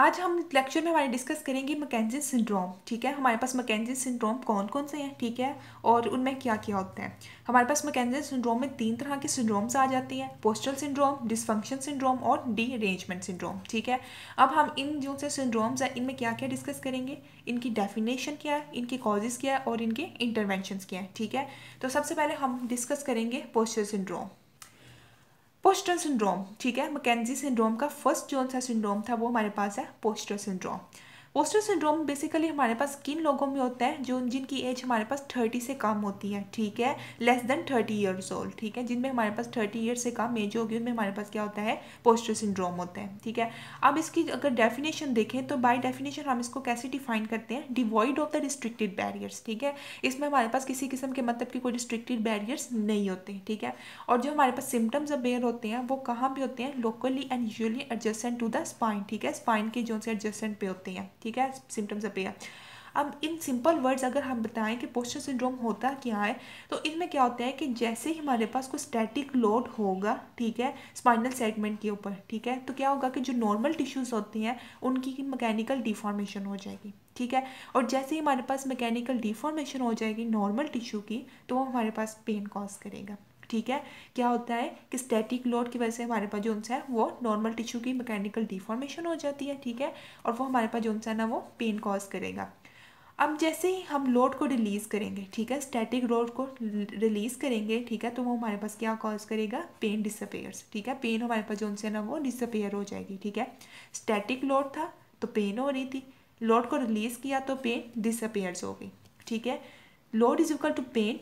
आज हम लेक्चर में हमारे डिस्कस करेंगे मकैनजिन सिंड्रोम ठीक है हमारे पास मकैनजिन सिंड्रोम कौन कौन से हैं ठीक है और उनमें क्या क्या होते हैं हमारे पास मकैनजिन सिंड्रोम में तीन तरह के सिंड्रोम्स आ जाती हैं पोस्टल सिंड्रोम डिसफंक्शन सिंड्रोम और डी अरेंजमेंट सिंड्रोम ठीक है अब हम इन जो से सिंड्रोम्स हैं इनमें क्या क्या डिस्कस करेंगे इनकी डेफिनेशन क्या है इनके कॉजेज़ क्या है और इनके इंटरवेंशन क्या है ठीक है तो सबसे पहले हम डिस्कस करेंगे पोस्टल सिंड्रोम पोस्टर सिंड्रोम ठीक है मैकेजी सिंड्रोम का फर्स्ट जो सा सिंड्रोम था वो हमारे पास है postural syndrome postural syndrome basically हमारे पास किन लोगों में होता है जो जिनकी एज हमारे पास थर्टी से कम होती है ठीक है less than thirty years old ठीक है जिनमें हमारे पास थर्टी ईयर्स से कम एज होगी उनमें हमारे पास क्या होता है पोस्टर सिंड्रोम होता है ठीक है अब इसकी अगर डेफिनेशन देखें तो बाई डेफिनेशन हम इसको कैसे डिफाइन करते हैं devoid of the restricted barriers ठीक है इसमें हमारे पास किसी किस्म के मतलब की कोई रिस्ट्रिक्टेड बैरियर्स नहीं होते ठीक है और जो हमारे पास सिम्टम्स बेयर होते हैं वो कहाँ भी होते हैं locally and usually adjacent to the spine ठीक है स्पाइन के जो से एडजस्टेंट पे होते हैं ठीक है सिम्टम्स अपीयर अब इन सिंपल वर्ड्स अगर हम बताएं कि पोस्टर सिंड्रोम होता क्या है तो इनमें क्या होता है कि जैसे ही हमारे पास कोई स्टैटिक लोड होगा ठीक है स्पाइनल सेगमेंट के ऊपर ठीक है तो क्या होगा कि जो नॉर्मल टिश्यूज़ होती हैं उनकी मैकेनिकल डिफॉर्मेशन हो जाएगी ठीक है और जैसे ही हमारे पास मैकेनिकल डिफॉर्मेशन हो जाएगी नॉर्मल टिश्यू की तो वो हमारे पास पेन कॉज करेगा ठीक है क्या होता है कि स्टैटिक लोड की वजह से हमारे पास जो सा है वो नॉर्मल टिश्यू की मैकेनिकल डिफॉर्मेशन हो जाती है ठीक है और वो हमारे पास जो सा है ना वो पेन कॉज करेगा अब जैसे ही हम लोड को रिलीज़ करेंगे ठीक है स्टैटिक लोड को रिलीज़ करेंगे ठीक है तो वो हमारे पास क्या कॉज करेगा पेन डिसअपेयर्स ठीक है पेन हमारे पास जो से ना वो डिसअपेयर हो जाएगी ठीक है स्टैटिक लोड था तो पेन हो रही थी लोड को रिलीज़ किया तो पेन डिसअपेयर्स हो गई ठीक है load is equal to pain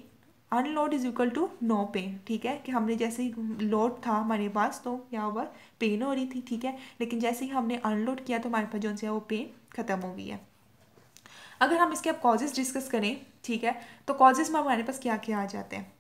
unload is equal to no pain ठीक है कि हमने जैसे ही लोड था हमारे पास तो यहाँ पर पेन हो रही थी ठीक है लेकिन जैसे ही हमने अनलोड किया तो हमारे पास जो है वो पेन ख़त्म हो गई है अगर हम इसके अब कॉजेज़ डिस्कस करें ठीक है तो कॉजेज़ में हमारे पास क्या क्या आ जाते हैं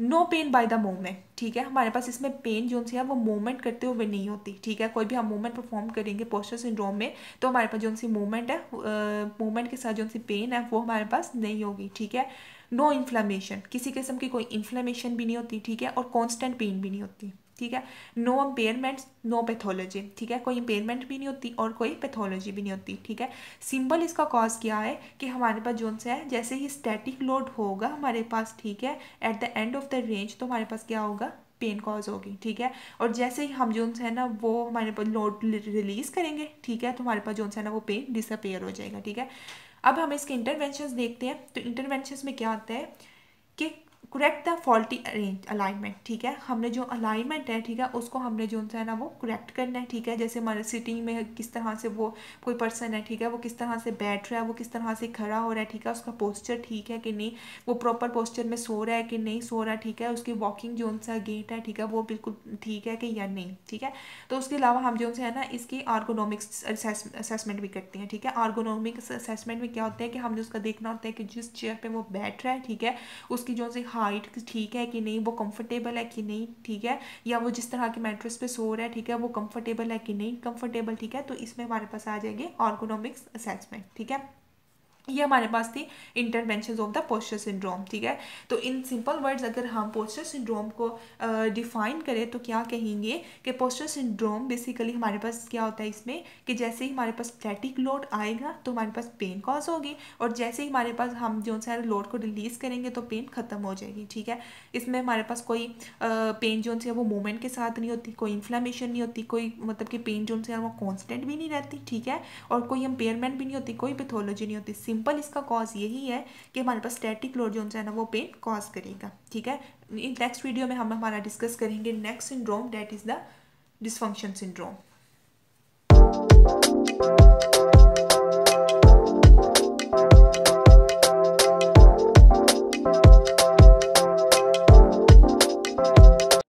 no pain by the movement ठीक है हमारे पास इसमें पेन जो है वो मूवमेंट करते हुए नहीं होती ठीक है कोई भी हम मूवमेंट परफॉर्म करेंगे पोस्टर सिंड्रोम में तो हमारे पास जो सी मूवमेंट है मूवमेंट के साथ जो सी पेन है वो हमारे पास नहीं होगी ठीक है नो no इन्फ्लामेशन किसी किस्म की कोई इन्फ्लामेशन भी नहीं होती ठीक है और कॉन्स्टेंट पेन भी नहीं होती ठीक है नो अम्पेयरमेंट्स नो पैथोलॉजी ठीक है कोई इम्पेयरमेंट भी नहीं होती और कोई पैथोलॉजी भी नहीं होती ठीक है सिंपल इसका कॉज क्या है कि हमारे पास जोन से है जैसे ही स्टैटिक लोड होगा हमारे पास ठीक है at the end of the range तो हमारे पास क्या होगा पेन कॉज होगी ठीक है और जैसे ही हम जोन है ना वो हमारे पास लोड रिलीज़ करेंगे ठीक है तो हमारे पास जोन है ना वो पेन डिसअपेयर हो जाएगा ठीक है अब हम इसके इंटरवेंशन देखते हैं तो इंटरवेंशन में क्या आता है कि correct the faulty arrange alignment ठीक है हमने जो अलाइनमेंट है ठीक है उसको हमने जो है ना वो करेक्ट करना है ठीक है जैसे हमारे सिटिंग में किस तरह से वो कोई पर्सन है ठीक है वो किस तरह से बैठ रहा है वो किस तरह से खड़ा हो रहा है ठीक है उसका पोस्चर ठीक है कि नहीं वो प्रॉपर पोस्चर में सो रहा है कि नहीं सो रहा ठीक है उसकी वॉकिंग जो सा गेट है ठीक है वो बिल्कुल ठीक है कि या नहीं ठीक है तो उसके अलावा हम जो है ना इसकी आर्गोनॉमिक्स असेसमेंट भी करते हैं ठीक है आर्गोनॉमिक्स असेसमेंट में क्या होता है कि हमने उसका देखना होता है कि जिस चेयर पर वो बैठ रहा है ठीक है उसकी जो से हाइट ठीक है कि नहीं वो कंफर्टेबल है कि नहीं ठीक है या वो जिस तरह के मेट्रस पे सो रहा है ठीक है वो कंफर्टेबल है कि नहीं कंफर्टेबल ठीक है तो इसमें हमारे पास आ जाएंगे ऑर्गोनॉमिक्स असेसमेंट ठीक है ये हमारे पास थी intervention of the postural syndrome ठीक है तो इन सिंपल वर्ड्स अगर हम पोस्टर सिंड्रोम को डिफाइन uh, करें तो क्या कहेंगे कि पोस्टर सिंड्रोम बेसिकली हमारे पास क्या होता है इसमें कि जैसे ही हमारे पास स्टैटिक लोड आएगा तो हमारे पास पेन कॉज होगी और जैसे ही हमारे पास हम जो सारे लोड को रिलीज़ करेंगे तो पेन ख़त्म हो जाएगी ठीक है इसमें हमारे पास कोई पेन जोन से वो मोमेंट के साथ नहीं होती कोई इन्फ्लामेशन नहीं होती कोई मतलब कि पेन जोन से वो कॉन्स्टेंट भी नहीं रहती ठीक है और कोई इम्पेयरमेंट भी नहीं होती कोई पैथोलॉजी नहीं होती सिंपल इसका कॉज यही है कि हमारे पास स्टैटिक लोड जो है ना वो पेन कॉज करेगा ठीक है इन नेक्स्ट वीडियो में हम हमारा डिस्कस करेंगे next syndrome that is the dysfunction syndrome